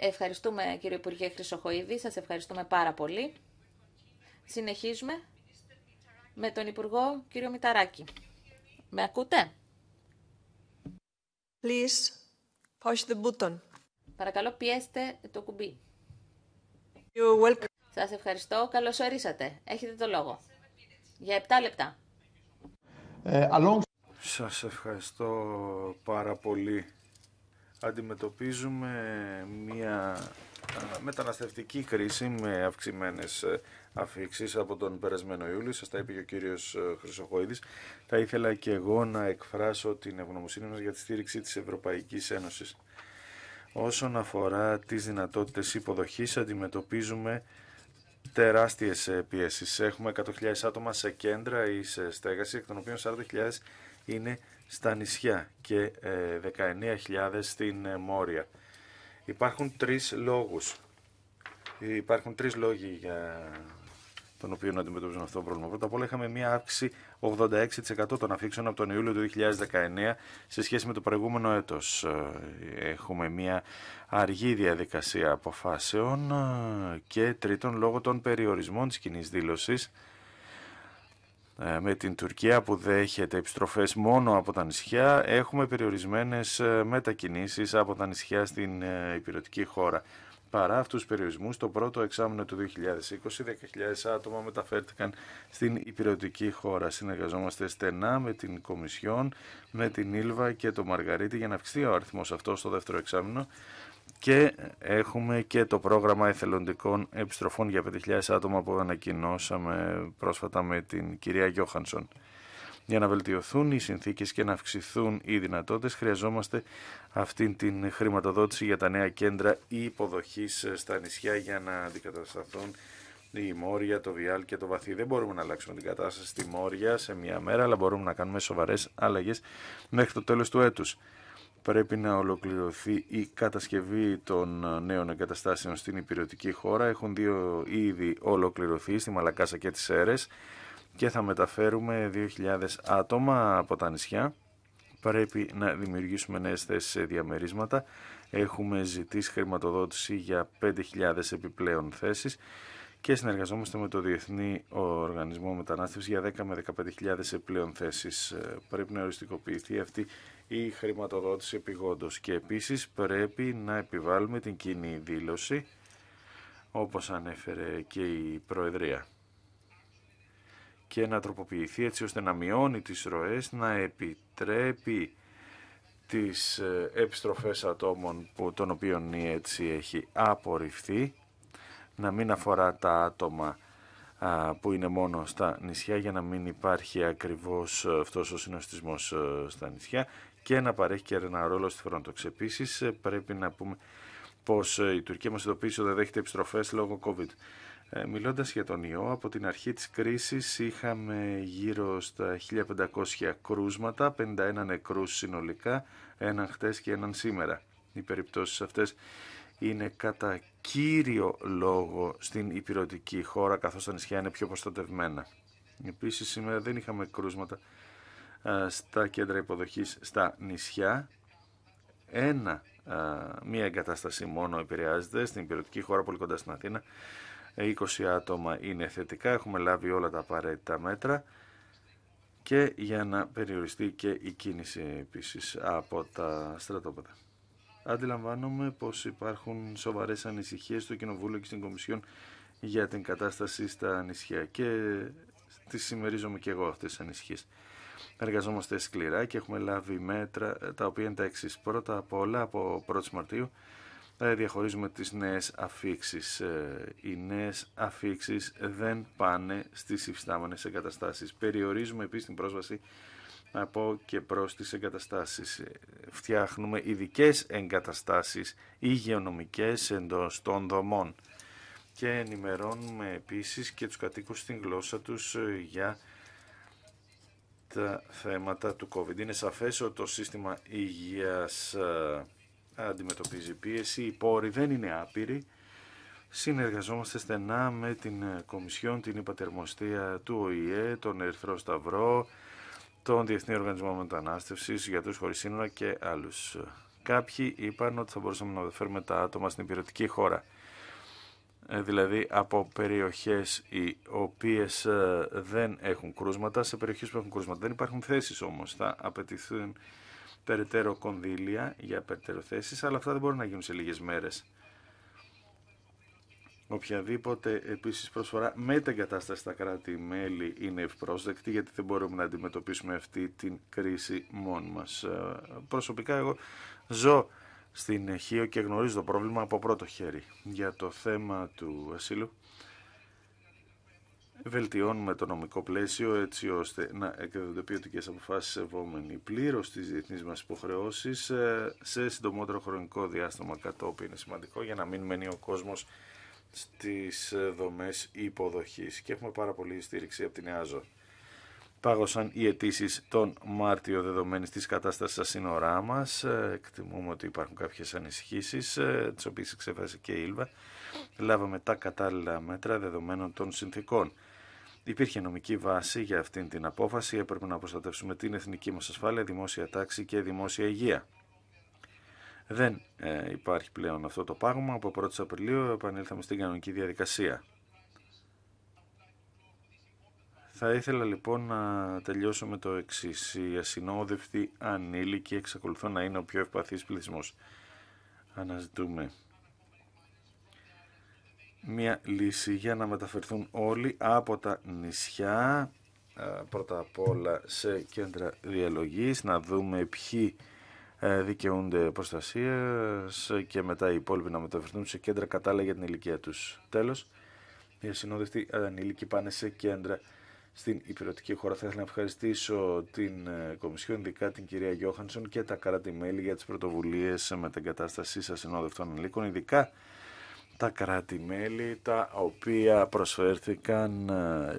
Ευχαριστούμε κύριε Υπουργέ Χρυσοχοίδη, σας ευχαριστούμε πάρα πολύ. Συνεχίζουμε με τον Υπουργό κύριο Μηταράκη. Με ακούτε? Please, push the button. Παρακαλώ πιέστε το κουμπί. Σας ευχαριστώ. Καλώς ορίσατε. Έχετε το λόγο. Για 7 λεπτά. Ε, Σας ευχαριστώ πάρα πολύ αντιμετωπίζουμε μια μεταναστευτική κρίση με αυξημένες ε, αφήξεις από τον περασμένο Ιούλιο. Σας τα είπε και ο κύριος ε, Χρυσοχοίδης. Θα ήθελα και εγώ να εκφράσω την ευγνωμοσύνη μας για τη στήριξη της Ευρωπαϊκής Ένωσης. Όσον αφορά τις δυνατότητες υποδοχής, αντιμετωπίζουμε τεράστιες ε, πιέσεις. Έχουμε 100.000 άτομα σε κέντρα ή σε στέγαση, εκ των οποίων 40.000 είναι στα νησιά και 19.000 ε, στην ε, Μόρια. Υπάρχουν τρεις λόγους. Υπάρχουν τρεις λόγοι για τον οποίο να αντιμετωπίζουν αυτό το πρόβλημα. Πρώτα απ' όλα είχαμε μία αύξηση 86% των αφήξεων από τον Ιούλιο του 2019 σε σχέση με το προηγούμενο έτος. Ε, έχουμε μία αργή διαδικασία αποφάσεων και τρίτον λόγω των περιορισμών της κοινής δήλωσης ε, με την Τουρκία που δέχεται επιστροφές μόνο από τα νησιά, έχουμε περιορισμένες ε, μετακινήσεις από τα νησιά στην ε, υπηρετική χώρα. Παρά αυτούς τους περιορισμούς, το πρώτο εξάμεινο του 2020, 10.000 άτομα μεταφέρθηκαν στην υπηρετική χώρα. Συνεργαζόμαστε στενά με την Κομισιόν, με την Ήλβα και το Μαργαρίτη για να αυξηθεί ο αριθμός αυτός στο δεύτερο εξάμεινο και έχουμε και το πρόγραμμα εθελοντικών επιστροφών για 5.000 άτομα που ανακοινώσαμε πρόσφατα με την κυρία Γιώχανσον. Για να βελτιωθούν οι συνθήκες και να αυξηθούν οι δυνατότητες χρειαζόμαστε αυτή την χρηματοδότηση για τα νέα κέντρα υποδοχής στα νησιά για να αντικατασταθούν η Μόρια, το Βιάλ και το Βαθύ. Δεν μπορούμε να αλλάξουμε την κατάσταση στη Μόρια σε μια μέρα, αλλά μπορούμε να κάνουμε σοβαρές αλλαγές μέχρι το τέλος του έτους πρέπει να ολοκληρωθεί η κατασκευή των ε, νέων εγκαταστάσεων στην υπηρετική χώρα. Έχουν δύο ήδη ολοκληρωθεί στη Μαλακάσα και τις Σέρες και θα μεταφέρουμε 2.000 άτομα από τα νησιά. Πρέπει να δημιουργήσουμε νέες θέσεις σε διαμερίσματα. Έχουμε ζητήσει χρηματοδότηση για 5.000 επιπλέον θέσεις και συνεργαζόμαστε με το Διεθνή Οργανισμό Μετανάστευσης για 10 με 15.000 επιπλέον θέσεις. Ε, πρέπει να οριστικοποιηθεί αυτή η χρηματοδότηση επιγόντως και επίσης πρέπει να επιβάλλουμε την κοινή δήλωση όπως ανέφερε και η Προεδρία και να τροποποιηθεί έτσι ώστε να μειώνει τις ροές, να επιτρέπει τις ε, επιστροφές ατόμων που, των οποίων η έτσι έχει απορριφθεί να μην αφορά τα άτομα που είναι μόνο στα νησιά για να μην υπάρχει ακριβώς αυτός ο συνοστισμός ε, στα νησιά και να παρέχει και ένα ρόλο στη Frontex. Επίσης ε, πρέπει να πούμε πως ε, η Τουρκία μας ειδοποίησε ότι δεν δέχεται επιστροφές λόγω COVID. Μιλώντας για τον ιό, από την αρχή της κρίσης είχαμε γύρω στα 1500 κρούσματα, 51 νεκρούς συνολικά, έναν χτες και έναν σήμερα. Οι περιπτώσεις αυτές είναι κατά κύριο λόγο στην υπηρετική χώρα καθώς τα νησιά είναι πιο προστατευμένα. Επίσης σήμερα δεν είχαμε κρούσματα στα κέντρα υποδοχής στα νησιά. Ένα, μία εγκατάσταση μόνο επηρεάζεται στην υπηρετική χώρα πολύ κοντά στην Αθήνα. 20 άτομα είναι θετικά, έχουμε λάβει όλα τα απαραίτητα μέτρα και για να περιοριστεί και η κίνηση επίσης από τα στρατόπεδα. Αντιλαμβάνομαι πως υπάρχουν σοβαρές ανησυχίες στο Κοινοβούλιο και στην Κομισιόν για την κατάσταση στα νησιά και τις συμμερίζομαι και εγώ αυτές τις ανησυχίες. Εργαζόμαστε σκληρά και έχουμε λάβει μέτρα τα οποία είναι τα εξής. Πρώτα απ' όλα από 1η Μαρτίου ε, διαχωρίζουμε τις νέες αφήξεις. Ε, οι νέες αφήξεις δεν πάνε στις υφιστάμενες εγκαταστάσεις. Περιορίζουμε επίσης την πρόσβαση από και προς τις εγκαταστάσεις. Ε, φτιάχνουμε ειδικές εγκαταστάσεις υγειονομικές εντός των δομών και ενημερώνουμε επίσης και τους κατοίκους στην γλώσσα τους ε, για τα θέματα του COVID. Είναι σαφές ότι το σύστημα υγείας ε, αντιμετωπίζει πίεση, οι πόροι δεν είναι άπειροι. Συνεργαζόμαστε στενά με την Κομισιόν, την Υπατερμοστία του ΟΗΕ, τον Ερθρό Σταυρό, τον Διεθνή Οργανισμό Μετανάστευσης, του Χωρίς Σύνορα και άλλους. Κάποιοι είπαν ότι θα μπορούσαμε να φέρουμε τα άτομα στην υπηρετική χώρα. Ε, δηλαδή από περιοχές οι οποίες ε, δεν έχουν κρούσματα σε περιοχές που έχουν κρούσματα. Δεν υπάρχουν θέσεις όμως. Θα απαιτηθούν περαιτέρω κονδύλια για περαιτέρω θέσεις, αλλά αυτά δεν μπορούν να γίνουν σε λίγες μέρες. Οποιαδήποτε επίσης προσφορά με κατάσταση στα κράτη-μέλη είναι ευπρόσδεκτη γιατί δεν μπορούμε να αντιμετωπίσουμε αυτή την κρίση μόνοι μας. Ε, προσωπικά εγώ ζω στην Χίο και γνωρίζω το πρόβλημα από πρώτο χέρι. Για το θέμα του ασύλου βελτιώνουμε το νομικό πλαίσιο έτσι ώστε να εκδίδονται ποιοτικές αποφάσεις σεβόμενοι πλήρως τις διεθνείς μας υποχρεώσεις ε, σε συντομότερο χρονικό διάστημα κατόπιν είναι σημαντικό για να μην μένει ο κόσμος στις ε, δομές υποδοχής και έχουμε πάρα πολύ στήριξη από την ΕΑΖΟ. Πάγωσαν οι αιτήσεις τον Μάρτιο δεδομένης της κατάστασης στα σύνορά μας. Ε, εκτιμούμε ότι υπάρχουν κάποιες ανησυχήσεις, ε, τις οποίες εξέφρασε και η Ήλβα. Λάβαμε τα κατάλληλα μέτρα δεδομένων των συνθήκων. Υπήρχε νομική βάση για αυτήν την απόφαση. Έπρεπε να προστατεύσουμε την εθνική μας ασφάλεια, δημόσια τάξη και δημόσια υγεία. Δεν ε, υπάρχει πλέον αυτό το πάγωμα. Από 1η Απριλίου επανήλθαμε στην κανονική διαδικασία. Θα ήθελα λοιπόν να τελειώσω με το εξής. Οι ασυνόδευτοι ανήλικοι εξακολουθούν να είναι ο πιο ευπαθής πληθυσμός. Αναζητούμε μια λύση για να μεταφερθούν όλοι από τα νησιά ε, πρώτα απ' όλα σε κέντρα διαλογής, να δούμε ποιοι ε, δικαιούνται προστασία και μετά οι υπόλοιποι να μεταφερθούν σε κέντρα κατάλληλα για την ηλικία τους τέλος. οι ασυνόδευτοι ανήλικοι πάνε σε κέντρα στην υπηρετική χώρα. Θα ήθελα να ευχαριστήσω την ε, Κομισιόν, ειδικά την κυρία Γιώχανσον και τα κράτη-μέλη για τις πρωτοβουλίες με την κατάστασή ανηλίκων, ειδικά τα κράτη-μέλη τα οποία προσφέρθηκαν ε,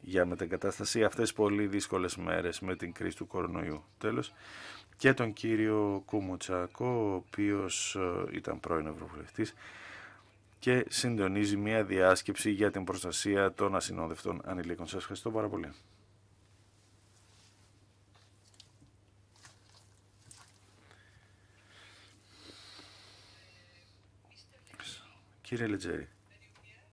για μετεγκατάσταση αυτές τις πολύ δύσκολες μέρες με την κρίση του κορονοϊού. Τέλος, και τον κύριο Κουμουτσάκο, ο οποίος ε, ήταν πρώην Ευρωβουλευτής και συντονίζει μια διάσκεψη για την προστασία των ασυνόδευτων ανηλίκων. Σας ευχαριστώ πάρα πολύ. Κύριε Λετζέρη.